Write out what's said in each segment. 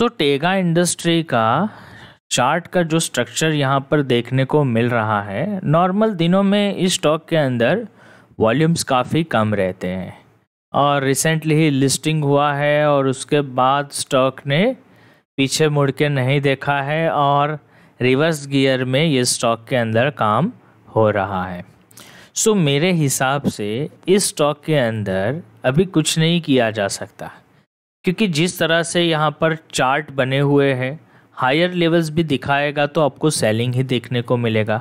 सो Tega industry का chart का जो स्ट्रक्चर यहाँ पर देखने को मिल रहा है नॉर्मल दिनों में इस स्टॉक के अंदर वॉल्यूम्स काफ़ी कम रहते हैं और रिसेंटली ही लिस्टिंग हुआ है और उसके बाद स्टॉक ने पीछे मुड़ के नहीं देखा है और रिवर्स गियर में ये स्टॉक के अंदर काम हो रहा है सो so, मेरे हिसाब से इस स्टॉक के अंदर अभी कुछ नहीं किया जा सकता क्योंकि जिस तरह से यहाँ पर चार्ट बने हुए हैं हायर लेवल्स भी दिखाएगा तो आपको सेलिंग ही देखने को मिलेगा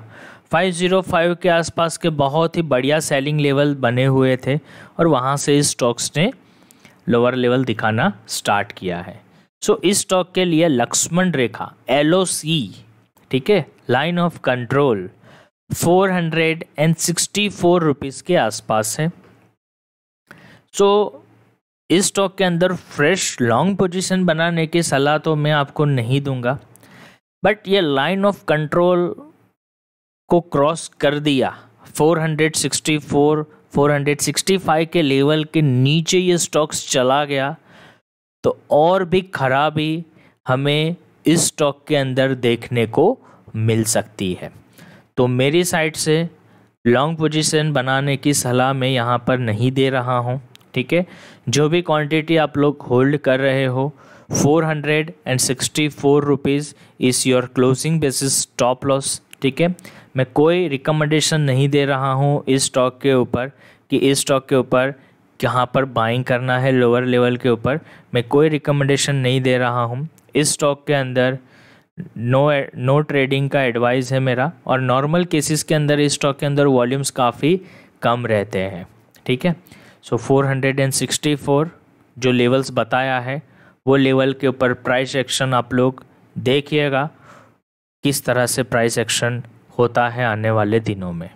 505 के आसपास के बहुत ही बढ़िया सेलिंग लेवल बने हुए थे और वहाँ से इस स्टॉक्स ने लोअर लेवल दिखाना स्टार्ट किया है सो so, इस स्टॉक के लिए लक्ष्मण रेखा एल ठीक है line of control four hundred and sixty four rupees के आसपास है सो so, इस स्टॉक के अंदर फ्रेश लॉन्ग पोजीशन बनाने की सलाह तो मैं आपको नहीं दूंगा बट ये लाइन ऑफ कंट्रोल को क्रॉस कर दिया 464 465 के लेवल के नीचे ये स्टॉक्स चला गया तो और भी खराबी हमें इस स्टॉक के अंदर देखने को मिल सकती है तो मेरी साइड से लॉन्ग पोजीशन बनाने की सलाह मैं यहाँ पर नहीं दे रहा हूँ ठीक है जो भी क्वांटिटी आप लोग होल्ड कर रहे हो four hundred and sixty four rupees is your closing basis stop loss ठीक है मैं कोई रिकमेंडेशन नहीं दे रहा हूँ इस स्टॉक के ऊपर कि इस स्टॉक के ऊपर कहाँ पर बाइंग करना है लोअर लेवल के ऊपर मैं कोई रिकमेंडेशन नहीं दे रहा हूँ इस स्टॉक के अंदर नो नो ट्रेडिंग का एडवाइस है मेरा और नॉर्मल केसेस के अंदर इस स्टॉक के अंदर वॉल्यूम्स काफ़ी कम रहते हैं ठीक है सो so, 464 जो लेवल्स बताया है वो लेवल के ऊपर प्राइस एक्शन आप लोग देखिएगा किस तरह से प्राइस एक्शन होता है आने वाले दिनों में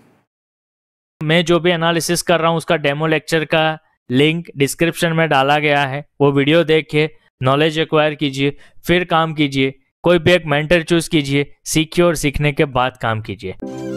मैं जो भी एनालिसिस कर रहा हूँ उसका डेमो लेक्चर का लिंक डिस्क्रिप्शन में डाला गया है वो वीडियो देखिए नॉलेज एक्वायर कीजिए फिर काम कीजिए कोई भी एक मेंटर चूज कीजिए सीखिए और सीखने के बाद काम कीजिए